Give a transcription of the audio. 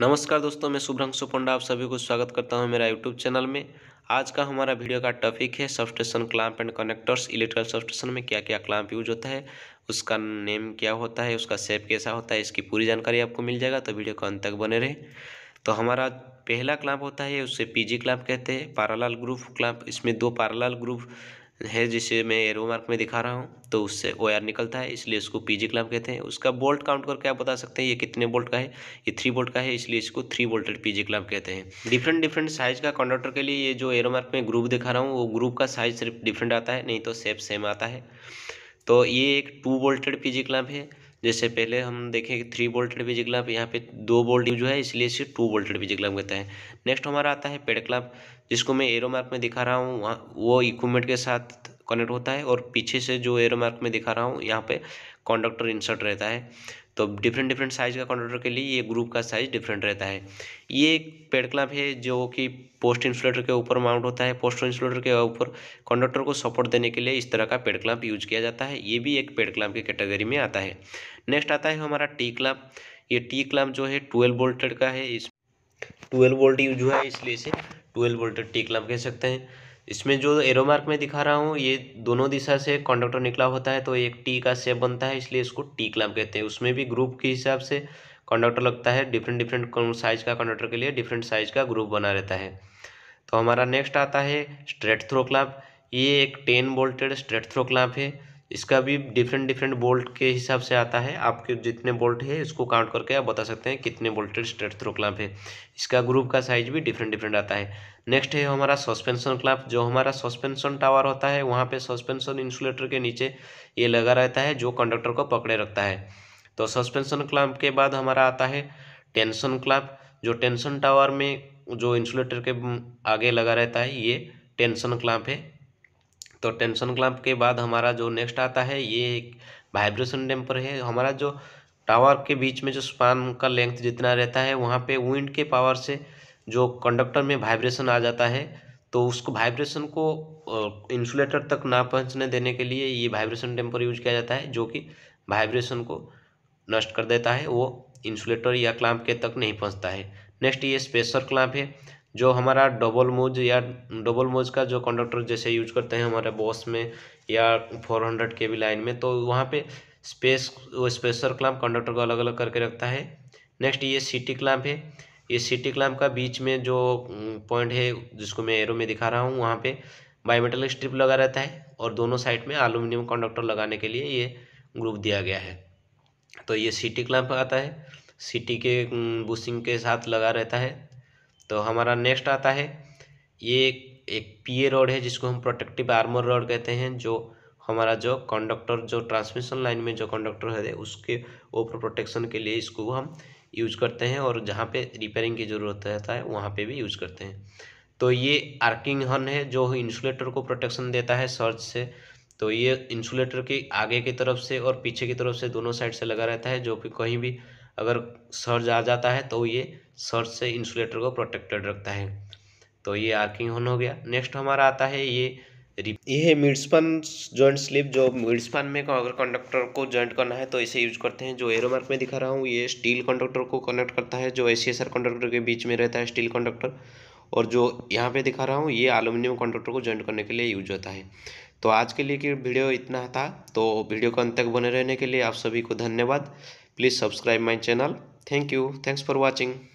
नमस्कार दोस्तों मैं शुभ्रंशु पंडा आप सभी को स्वागत करता हूं मेरा यूट्यूब चैनल में आज का हमारा वीडियो का टॉपिक है substation clamp and connectors electrical substation में क्या क्या क्लाम्प यूज होता है उसका नेम क्या होता है उसका शेप कैसा होता है इसकी पूरी जानकारी आपको मिल जाएगा तो वीडियो को अंत तक बने रहे तो हमारा पहला क्लाम्प होता है उसे पी क्लैम्प कहते हैं पारालाल ग्रुप क्लाम्प इसमें दो पारालाल ग्रुप है जिसे मैं एरो मार्क में दिखा रहा हूँ तो उससे ओ आर निकलता है इसलिए उसको पी जी क्लब कहते हैं उसका बोल्ट काउंट करके आप बता सकते हैं ये कितने बोल्ट का है ये थ्री बोल्ट का है इसलिए इसको three bolted P G club कहते हैं डिफरेंट डिफरेंट साइज़ का कंडक्टर के लिए ये जो एरो मार्क में ग्रुप दिखा रहा हूँ वो ग्रुप का साइज़ सिर्फ डिफरेंट आता है नहीं तो सेप सेम आता है तो ये एक two bolted P G club है जैसे पहले हम देखें कि थ्री वोल्टेड बीज क्लब यहाँ पे दो वोल्ट जो है इसलिए इसे टू वोल्टेड बीज क्लब कहते हैं नेक्स्ट हमारा आता है पेड क्लब जिसको मैं एरो मार्क में दिखा रहा हूँ वहाँ वो इक्विपमेंट के साथ कनेक्ट होता है और पीछे से जो एरो मार्क में दिखा रहा हूँ यहाँ पे कॉन्डक्टर इंसर्ट रहता है तो डिफरेंट डिफरेंट साइज़ का कॉन्ट्रेक्टर के लिए ये ग्रुप का साइज़ डिफरेंट रहता है ये एक पेड़ क्लैम्प है जो कि पोस्ट इंसुलेटर के ऊपर माउंट होता है पोस्ट इंसुलेटर के ऊपर कंडक्टर को सपोर्ट देने के लिए इस तरह का पेड़ क्लैम्प यूज किया जाता है ये भी एक पेड़ क्लैम्प की कैटेगरी में आता है नेक्स्ट आता है हमारा टी क्लैम्प ये टी क्लैम्प जो है ट्वेल्व वोल्टेड का है इस ट्वेल्व वोल्ट यूज हुआ है इसलिए इसे ट्वेल्व वोल्टेड टी क्लैम्प कह सकते हैं इसमें जो एरो मार्क में दिखा रहा हूँ ये दोनों दिशा से कंडक्टर निकला होता है तो एक टी का शेप बनता है इसलिए इसको टी क्लैम्प कहते हैं उसमें भी ग्रुप के हिसाब से कंडक्टर लगता है डिफरेंट डिफरेंट साइज का कंडक्टर के लिए डिफरेंट साइज का ग्रुप बना रहता है तो हमारा नेक्स्ट आता है स्ट्रेट थ्रो क्लैम्प ये एक ten bolted straight through clamp है इसका भी डिफरेंट डिफरेंट बोल्ट के हिसाब से आता है आपके जितने बोल्ट है इसको काउंट करके आप बता सकते हैं कितने बोल्टेड स्ट्रेट थ्रो क्लैंप है इसका ग्रुप का साइज भी डिफरेंट डिफरेंट आता है नेक्स्ट है हमारा सस्पेंशन क्लैंप जो हमारा सस्पेंशन टावर होता है वहाँ पे सस्पेंशन इंसुलेटर के नीचे ये लगा रहता है जो कंडक्टर को पकड़े रखता है तो सस्पेंशन क्लैंप के बाद हमारा आता है टेंशन क्लैंप जो टेंशन टावर में जो इंसुलेटर के आगे लगा रहता है ये टेंशन क्लैंप है तो टेंशन क्लैम्प के बाद हमारा जो नेक्स्ट आता है ये एक वाइब्रेशन डैम्पर है हमारा जो टावर के बीच में जो स्पान का लेंथ जितना रहता है वहाँ पे विंड के पावर से जो कंडक्टर में वाइब्रेशन आ जाता है तो उसको वाइब्रेशन को इंसुलेटर तक ना पहुँचने देने के लिए ये वाइब्रेशन टेम्पर यूज किया जाता है जो कि वाइब्रेशन को नष्ट कर देता है वो इंसुलेटर या क्लाम्प के तक नहीं पहुँचता है नेक्स्ट ये स्पेशर क्लाम्प है जो हमारा डबल मोज या डबल मोज का जो कंडक्टर जैसे यूज करते हैं हमारे बॉस में या four hundred K V line में तो वहाँ पे स्पेस वो स्पेसर क्लैम्प कंडक्टर को अलग अलग करके रखता है नेक्स्ट ये सिटी क्लैम्प है ये सिटी क्लैम्प का बीच में जो पॉइंट है जिसको मैं एरो में दिखा रहा हूँ वहाँ पे बायोमेटल स्ट्रिप लगा रहता है और दोनों साइड में एलुमिनियम कंडक्टर लगाने के लिए ये ग्रुप दिया गया है तो ये सिटी क्लैम्प आता है सिटी के बुशिंग के साथ लगा रहता है तो हमारा नेक्स्ट आता है ये एक पीए रोड है जिसको हम प्रोटेक्टिव आर्मर रोड कहते हैं जो हमारा जो कंडक्टर जो ट्रांसमिशन लाइन में जो कंडक्टर है उसके ऊपर प्रोटेक्शन के लिए इसको हम यूज करते हैं और जहाँ पे रिपेयरिंग की ज़रूरत रहता है वहाँ पे भी यूज करते हैं तो ये आर्किंग हन है जो इंसुलेटर को प्रोटेक्शन देता है सर्च से तो ये इंसुलेटर की आगे की तरफ से और पीछे की तरफ से दोनों साइड से लगा रहता है जो कि कहीं भी अगर सर्ज आ जाता है तो ये सर्ज से इंसुलेटर को प्रोटेक्टेड रखता है तो ये आर्किंग होन हो गया नेक्स्ट हमारा आता है ये ये है मिडस्पन जॉइंट स्लिप जो मिडस्पन में अगर कंडक्टर को जॉइंट करना है तो इसे यूज करते हैं जो एरो मार्क में दिखा रहा हूँ ये स्टील कंडक्टर को कनेक्ट करता है जो एस कंडक्टर के बीच में रहता है स्टील कंडक्टर और जो यहाँ पे दिखा रहा हूँ ये अलूमिनियम कंडक्टर को जॉइंट करने के लिए यूज होता है तो आज के लिए की वीडियो इतना था तो वीडियो को अंत तक बने रहने के लिए आप सभी को धन्यवाद Please subscribe my channel. Thank you. Thanks for watching.